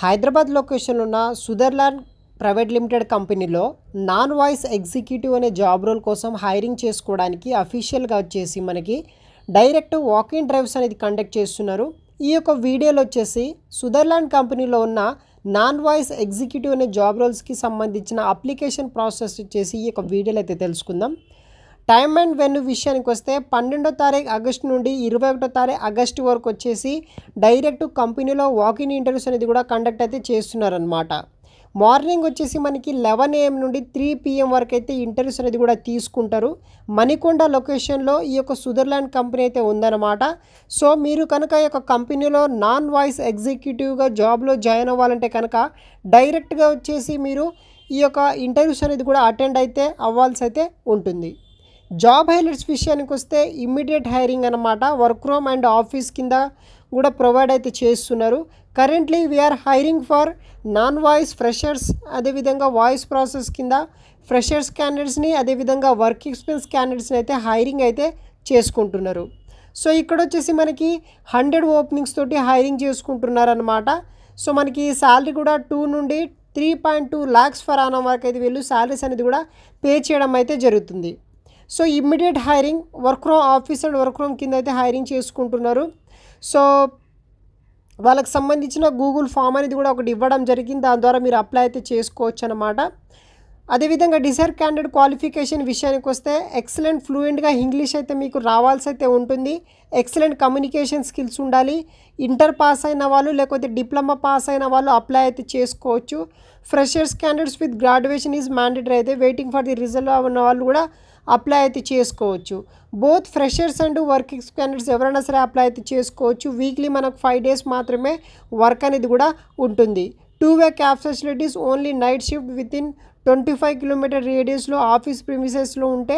Hyderabad location ఉన్న Sutherland private limited కంపెనీలో non voice executive అనే జాబ్ రోల్ కోసం హైరింగ్ చేసుకోవడానికి అఫీషియల్గా వచ్చేసి మనకి డైరెక్ట్ వాకింగ్ డ్రైవ్స్ అనేది కండక్ట్ చేస్తున్నారు ఈ యొక్క వీడియోలో వచ్చేసి సుదర్లాండ్ కంపెనీలో ఉన్న నాన్ వాయిస్ ఎగ్జిక్యూటివ్ అనే జాబ్ రోల్స్కి సంబంధించిన అప్లికేషన్ ప్రాసెస్ వచ్చేసి ఈ యొక్క వీడియోలో అయితే తెలుసుకుందాం టైమ్ అండ్ వెన్యూ విషయానికి వస్తే పన్నెండో తారీఖు ఆగస్టు నుండి ఇరవై ఒకటో తారీఖు ఆగస్టు వరకు వచ్చేసి డైరెక్ట్ కంపెనీలో వాకిన్ ఇంటర్వ్యూస్ అనేది కూడా కండక్ట్ అయితే చేస్తున్నారనమాట మార్నింగ్ వచ్చేసి మనకి లెవెన్ ఏఎం నుండి త్రీ పిఎం వరకు అయితే ఇంటర్వ్యూస్ అనేది కూడా తీసుకుంటారు మణికొండ లొకేషన్లో ఈ యొక్క సుదర్లాండ్ కంపెనీ అయితే ఉందన్నమాట సో మీరు కనుక ఈ యొక్క కంపెనీలో నాన్ వాయిస్ ఎగ్జిక్యూటివ్గా జాబ్లో జాయిన్ అవ్వాలంటే కనుక డైరెక్ట్గా వచ్చేసి మీరు ఈ యొక్క ఇంటర్వ్యూస్ అనేది కూడా అటెండ్ అయితే అవ్వాల్సి అయితే ఉంటుంది జాబ్ హైలైట్స్ విషయానికి వస్తే ఇమ్మీడియట్ హైరింగ్ అనమాట వర్క్ ఫ్రోమ్ అండ్ ఆఫీస్ కింద కూడా ప్రొవైడ్ అయితే చేస్తున్నారు currently we are hiring for non voice freshers అదేవిధంగా వాయిస్ ప్రాసెస్ కింద ఫ్రెషర్స్ క్యాండిడేట్స్ని అదేవిధంగా వర్క్ ఎక్స్పీరియన్స్ క్యాండిడేట్స్ని అయితే హైరింగ్ అయితే చేసుకుంటున్నారు సో ఇక్కడ వచ్చేసి మనకి హండ్రెడ్ ఓపెనింగ్స్ తోటి హైరింగ్ చేసుకుంటున్నారనమాట సో మనకి శాలరీ కూడా టూ నుండి three point two lakhs per annum వరకు అయితే వీళ్ళు శాలరీస్ అనేది కూడా పే చేయడం అయితే జరుగుతుంది so immediate hiring work from office and work from కింద అయితే హైరింగ్ చేసుకుంటున్నారు సో వాళ్ళకి సంబంధించిన గూగుల్ ఫామ్ అనేది కూడా ఒకటి ఇవ్వడం జరిగింది దాని ద్వారా మీరు అప్లై అయితే చేసుకోవచ్చు అనమాట అదేవిధంగా డిజైర్ క్యాండిడేట్ క్వాలిఫికేషన్ విషయానికి వస్తే ఎక్సలెంట్ ఫ్లూయెంట్గా ఇంగ్లీష్ అయితే మీకు రావాల్సి అయితే ఉంటుంది ఎక్సలెంట్ కమ్యూనికేషన్ స్కిల్స్ ఉండాలి ఇంటర్ పాస్ అయిన వాళ్ళు లేకపోతే డిప్లొమా పాస్ అయిన వాళ్ళు అప్లై అయితే చేసుకోవచ్చు freshers candidates with graduation is mandatory అయితే వెయిటింగ్ ఫర్ ది రిజల్ట్ ఉన్న వాళ్ళు కూడా అప్లై అయితే చేసుకోవచ్చు both freshers and work experience ఎవరైనా సరే అప్లై అయితే చేసుకోవచ్చు వీక్లీ మనకు ఫైవ్ డేస్ మాత్రమే వర్క్ అనేది కూడా ఉంటుంది two way cab facilities only night shift within twenty five kilometer రేడియస్లో ఆఫీస్ ప్రిమిసెస్లో ఉంటే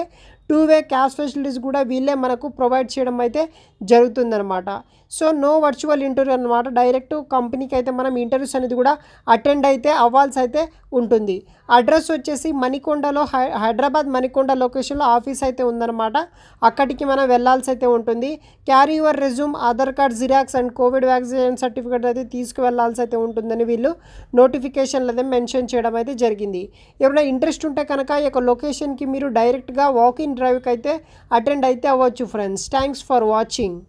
టూ వే క్యాష్ ఫెసిలిటీస్ కూడా వీళ్ళే మనకు ప్రొవైడ్ చేయడం అయితే జరుగుతుందనమాట సో నో వర్చువల్ ఇంటర్వ్యూ అనమాట డైరెక్ట్ కంపెనీకి అయితే మనం ఇంటర్వ్యూస్ అనేది కూడా అటెండ్ అయితే అవ్వాల్సి అయితే ఉంటుంది అడ్రస్ వచ్చేసి మణికొండలో హైదరాబాద్ మణికొండ లొకేషన్లో ఆఫీస్ అయితే ఉందన్నమాట అక్కడికి మనం వెళ్ళాల్సి అయితే ఉంటుంది carry your resume Aadhaar card xerox and covid vaccination certificate అయితే తీసుకువెళ్లాల్సి అయితే ఉంటుందని వీళ్ళు నోటిఫికేషన్లు అయితే మెన్షన్ చేయడం అయితే జరిగింది ఎవరైనా ఇంట్రెస్ట్ ఉంటే కనుక ఈ యొక్క లొకేషన్కి మీరు డైరెక్ట్గా వాకింగ్ డ్రైవ్కి అయితే అటెండ్ అయితే అవ్వచ్చు ఫ్రెండ్స్ థ్యాంక్స్ ఫర్ వాచింగ్